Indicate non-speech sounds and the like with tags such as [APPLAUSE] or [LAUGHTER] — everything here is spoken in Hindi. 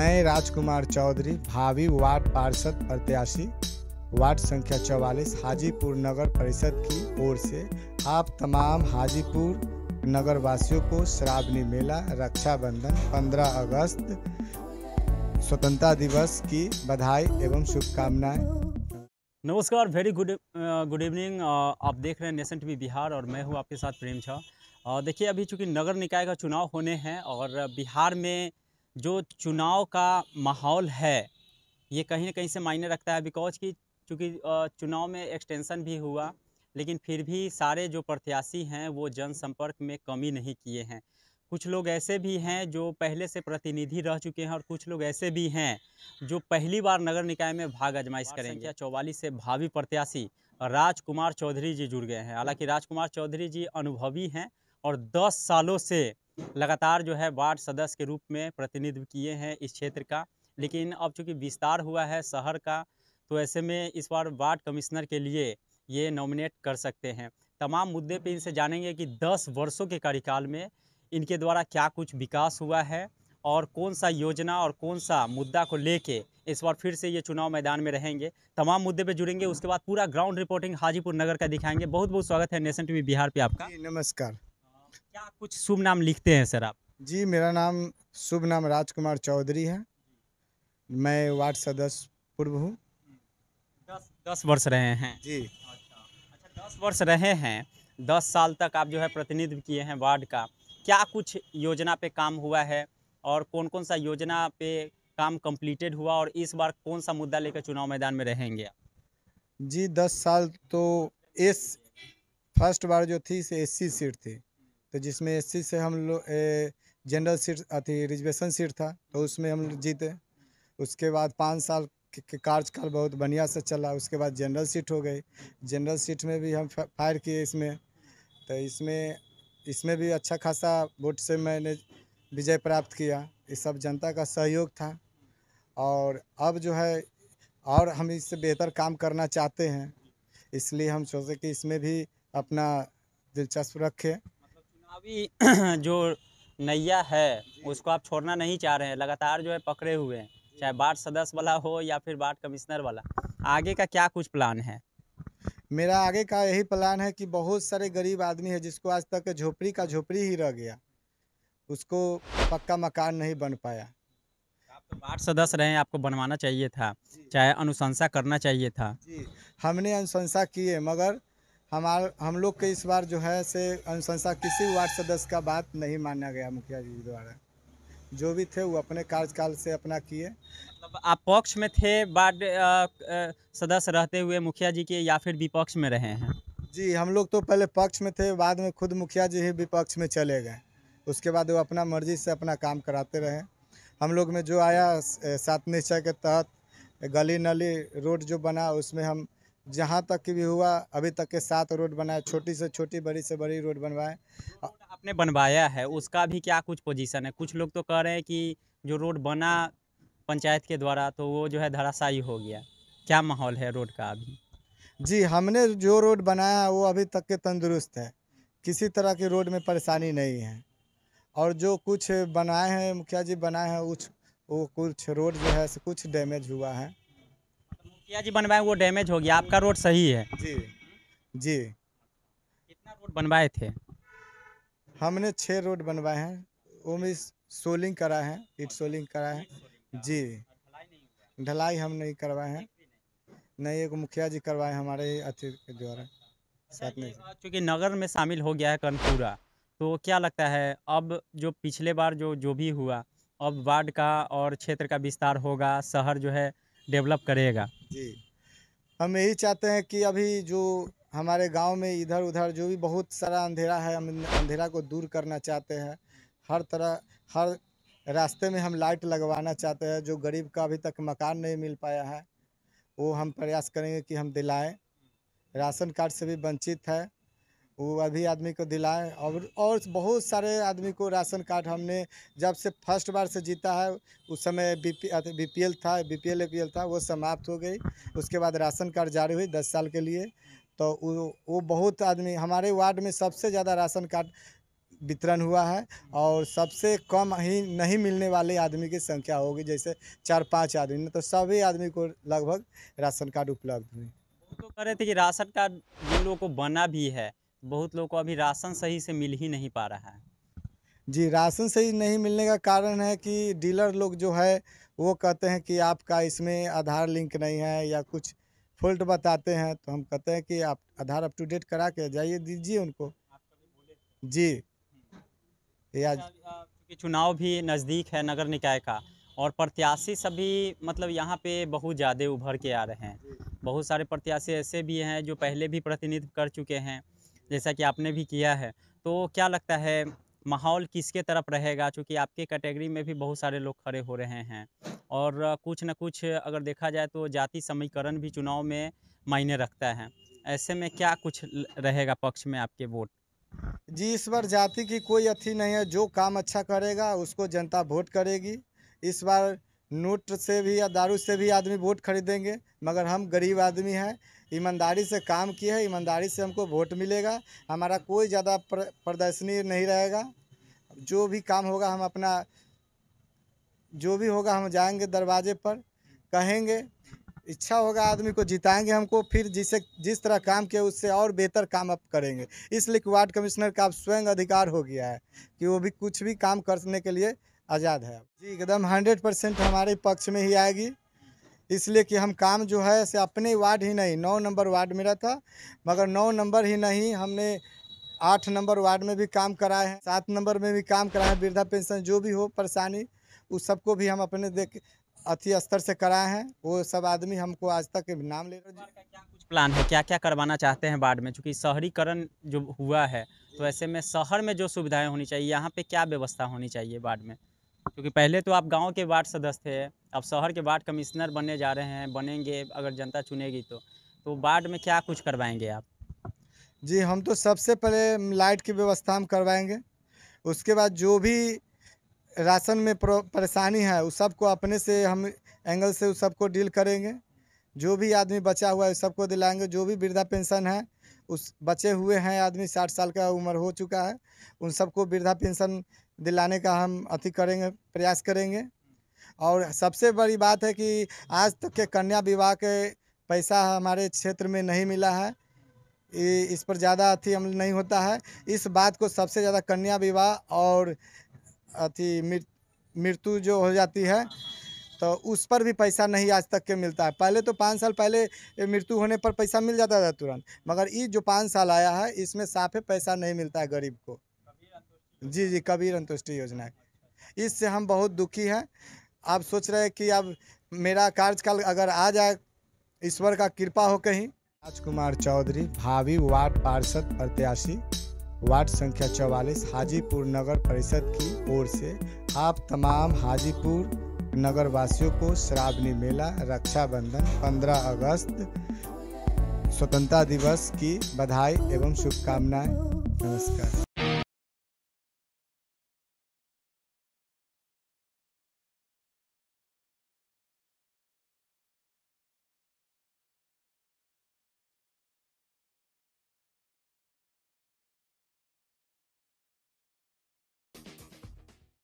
मैं राजकुमार चौधरी भावी वार्ड पार्षद प्रत्याशी वार्ड संख्या चौवालीस हाजीपुर नगर परिषद की ओर से आप तमाम हाजीपुर नगर वासियों को श्रावणी मेला रक्षाबंधन 15 अगस्त स्वतंत्रता दिवस की बधाई एवं शुभकामनाएं नमस्कार वेरी गुड गुड इवनिंग आप देख रहे हैं नेशन टीवी बिहार और मैं हूं आपके साथ प्रेम झा uh, देखिए अभी चूंकि नगर निकाय का चुनाव होने हैं और बिहार में जो चुनाव का माहौल है ये कहीं ना कहीं से मायने रखता है बिकॉज कि चूँकि चुनाव में एक्सटेंसन भी हुआ लेकिन फिर भी सारे जो प्रत्याशी हैं वो जनसंपर्क में कमी नहीं किए हैं कुछ लोग ऐसे भी हैं जो पहले से प्रतिनिधि रह चुके हैं और कुछ लोग ऐसे भी हैं जो पहली बार नगर निकाय में भाग आजमाइश करेंगे चौवालीस से भावी प्रत्याशी राजकुमार चौधरी जी जुड़ गए हैं हालांकि राजकुमार चौधरी जी अनुभवी हैं और 10 सालों से लगातार जो है वार्ड सदस्य के रूप में प्रतिनिधित्व किए हैं इस क्षेत्र का लेकिन अब चूँकि विस्तार हुआ है शहर का तो ऐसे में इस बार वार्ड कमिश्नर के लिए ये नॉमिनेट कर सकते हैं तमाम मुद्दे पे इनसे जानेंगे कि 10 वर्षों के कार्यकाल में इनके द्वारा क्या कुछ विकास हुआ है और कौन सा योजना और कौन सा मुद्दा को लेके इस बार फिर से ये चुनाव मैदान में रहेंगे तमाम मुद्दे पे जुड़ेंगे उसके बाद पूरा ग्राउंड रिपोर्टिंग हाजीपुर नगर का दिखाएंगे बहुत बहुत स्वागत है नेशन टीवी बिहार पे आपका नमस्कार क्या कुछ शुभ नाम लिखते हैं सर आप जी मेरा नाम शुभ नाम राजकुमार चौधरी है मैं वार्ड सदस्य पूर्व हूँ दस दस वर्ष रहे हैं जी अच्छा, अच्छा दस वर्ष रहे हैं दस साल तक आप जो है प्रतिनिधित्व किए हैं वार्ड का क्या कुछ योजना पे काम हुआ है और कौन कौन सा योजना पे काम कंप्लीटेड हुआ और इस बार कौन सा मुद्दा लेकर चुनाव मैदान में रहेंगे जी दस साल तो इस फर्स्ट बार जो थी एस सीट थी तो जिसमें एस से हम लोग जनरल सीट अथी रिजर्वेशन सीट था तो उसमें हम हाँ। जीते उसके बाद पाँच साल के कार्यकाल बहुत बढ़िया से चला उसके बाद जनरल सीट हो गई जनरल सीट में भी हम फायर किए इसमें तो इसमें इसमें भी अच्छा खासा वोट से मैंने विजय प्राप्त किया ये सब जनता का सहयोग था और अब जो है और हम इससे बेहतर काम करना चाहते हैं इसलिए हम सोचे कि इसमें भी अपना दिलचस्प रखें अभी [CLEARS THROAT] जो नैया है उसको आप छोड़ना नहीं चाह रहे हैं लगातार जो है पकड़े हुए हैं चाहे वार्ड सदस्य वाला हो या फिर वार्ड कमिश्नर वाला आगे का क्या कुछ प्लान है मेरा आगे का यही प्लान है कि बहुत सारे गरीब आदमी है जिसको आज तक झोपड़ी का झोपड़ी ही रह गया उसको पक्का मकान नहीं बन पाया आप तो वार्ड सदस्य रहे आपको बनवाना चाहिए था चाहे अनुशंसा करना चाहिए था जी हमने अनुशंसा किए मगर हमार हम लोग के इस बार जो है से अनुशंसा किसी वार्ड सदस्य का बात नहीं माना गया मुखिया जी द्वारा जो भी थे वो अपने कार्यकाल से अपना किए मतलब आप पक्ष में थे वार्ड सदस्य रहते हुए मुखिया जी के या फिर विपक्ष में रहे हैं जी हम लोग तो पहले पक्ष में थे बाद में खुद मुखिया जी ही विपक्ष में चले गए उसके बाद वो अपना मर्जी से अपना काम कराते रहे हम लोग में जो आया सात निश्चय के तहत गली नली रोड जो बना उसमें हम जहाँ तक की भी हुआ अभी तक के सात रोड बनाए छोटी से छोटी बड़ी से बड़ी रोड बनवाए आपने बनवाया है उसका भी क्या कुछ पोजीशन है कुछ लोग तो कह रहे हैं कि जो रोड बना पंचायत के द्वारा तो वो जो है धराशायी हो गया क्या माहौल है रोड का अभी जी हमने जो रोड बनाया है वो अभी तक के तंदुरुस्त है किसी तरह की रोड में परेशानी नहीं है और जो कुछ बनाए हैं मुखिया जी बनाए हैं उस वो कुछ रोड जो है कुछ डैमेज हुआ है मुखिया जी बनवाए वो डैमेज हो गया आपका रोड सही है जी जी कितना रोड बनवाए थे हमने छः रोड बनवाए हैं वो उनमें सोलिंग करा है इट सोलिंग करा है जी ढलाई हम नहीं करवाए हैं नहीं एक मुखिया जी करवाए हमारे अति के द्वारा साथ में क्योंकि नगर में शामिल हो गया है कर्णपुरा तो क्या लगता है अब जो पिछले बार जो जो भी हुआ अब वार्ड का और क्षेत्र का विस्तार होगा शहर जो है डेवलप करेगा जी हम यही चाहते हैं कि अभी जो हमारे गांव में इधर उधर जो भी बहुत सारा अंधेरा है हम अंधेरा को दूर करना चाहते हैं हर तरह हर रास्ते में हम लाइट लगवाना चाहते हैं जो गरीब का अभी तक मकान नहीं मिल पाया है वो हम प्रयास करेंगे कि हम दिलाएं राशन कार्ड से भी वंचित है वो अभी आदमी को दिलाए और और बहुत सारे आदमी को राशन कार्ड हमने जब से फर्स्ट बार से जीता है उस समय B P B P L था B P L A P L था वो समाप्त हो गई उसके बाद राशन कार्ड जारी हुई दस साल के लिए तो वो वो बहुत आदमी हमारे वार्ड में सबसे ज़्यादा राशन कार्ड वितरण हुआ है और सबसे कम ही नहीं मिलने वाले आदमी की संख्या होगी जैसे चार पाँच आदमी तो सभी आदमी को लगभग राशन कार्ड उपलब्ध हुई तो कह रहे थे कि राशन कार्ड जिन लोगों को बना भी है बहुत लोग को अभी राशन सही से मिल ही नहीं पा रहा है जी राशन सही नहीं मिलने का कारण है कि डीलर लोग जो है वो कहते हैं कि आपका इसमें आधार लिंक नहीं है या कुछ फॉल्ट बताते हैं तो हम कहते हैं कि आप आधार अप टू डेट करा के जाइए दीजिए उनको जी या अच्छा, क्योंकि चुनाव भी नज़दीक है नगर निकाय का और प्रत्याशी सभी मतलब यहाँ पे बहुत ज़्यादा उभर के आ रहे हैं बहुत सारे प्रत्याशी ऐसे भी हैं जो पहले भी प्रतिनिधित्व कर चुके हैं जैसा कि आपने भी किया है तो क्या लगता है माहौल किसके तरफ रहेगा क्योंकि आपके कैटेगरी में भी बहुत सारे लोग खड़े हो रहे हैं और कुछ ना कुछ अगर देखा जाए तो जाति समीकरण भी चुनाव में मायने रखता है ऐसे में क्या कुछ रहेगा पक्ष में आपके वोट जी इस बार जाति की कोई अथी नहीं है जो काम अच्छा करेगा उसको जनता वोट करेगी इस बार नोट से भी या दारू से भी आदमी वोट खरीदेंगे मगर हम गरीब आदमी हैं ईमानदारी से काम किए हैं ईमानदारी से हमको वोट मिलेगा हमारा कोई ज़्यादा प्रदर्शनी नहीं रहेगा जो भी काम होगा हम अपना जो भी होगा हम जाएंगे दरवाजे पर कहेंगे इच्छा होगा आदमी को जिताएंगे हमको फिर जिसे जिस तरह काम किया उससे और बेहतर काम आप करेंगे इसलिए वार्ड कमिश्नर का अब स्वयं अधिकार हो गया है कि वो भी कुछ भी काम करने के लिए आज़ाद है जी एकदम हंड्रेड परसेंट हमारे पक्ष में ही आएगी इसलिए कि हम काम जो है से अपने वार्ड ही नहीं नौ नंबर वार्ड मेरा था मगर नौ नंबर ही नहीं हमने आठ नंबर वार्ड में भी काम कराए हैं सात नंबर में भी काम कराए हैं वृद्धा पेंशन जो भी हो परेशानी उस सबको भी हम अपने देख अति स्तर से कराए हैं वो सब आदमी हमको आज तक नाम ले रहे कुछ प्लान है क्या क्या करवाना चाहते हैं वार्ड में चूँकि शहरीकरण जो हुआ है तो ऐसे में शहर में जो सुविधाएं होनी चाहिए यहाँ पे क्या व्यवस्था होनी चाहिए वार्ड में क्योंकि पहले तो आप गांव के वार्ड सदस्य थे अब शहर के वार्ड कमिश्नर बनने जा रहे हैं बनेंगे अगर जनता चुनेगी तो तो वार्ड में क्या कुछ करवाएंगे आप जी हम तो सबसे पहले लाइट की व्यवस्था हम करवाएंगे उसके बाद जो भी राशन में परेशानी है उस सबको अपने से हम एंगल से उस सबको डील करेंगे जो भी आदमी बचा हुआ है सबको दिलाएंगे जो भी वृद्धा पेंशन है उस बचे हुए हैं आदमी साठ साल का उम्र हो चुका है उन सबको वृद्धा पेंशन दिलाने का हम अति करेंगे प्रयास करेंगे और सबसे बड़ी बात है कि आज तक के कन्या विवाह के पैसा हमारे क्षेत्र में नहीं मिला है इस पर ज़्यादा अथी अमल नहीं होता है इस बात को सबसे ज़्यादा कन्या विवाह और अथी मृत्यु जो हो जाती है तो उस पर भी पैसा नहीं आज तक के मिलता है पहले तो पाँच साल पहले मृत्यु होने पर पैसा मिल जाता था तुरंत मगर ये जो पाँच साल आया है इसमें साफे पैसा नहीं मिलता है गरीब को जी जी कबीर अंतुष्टि योजना इससे हम बहुत दुखी हैं आप सोच रहे हैं कि अब मेरा कार्यकाल अगर आ जाए ईश्वर का कृपा हो कहीं राजकुमार चौधरी भावी वार्ड पार्षद प्रत्याशी वार्ड संख्या चौवालीस हाजीपुर नगर परिषद की ओर से आप तमाम हाजीपुर नगर वासियों को श्रावणी मेला रक्षाबंधन 15 अगस्त स्वतंत्रता दिवस की बधाई एवं शुभकामनाएं नमस्कार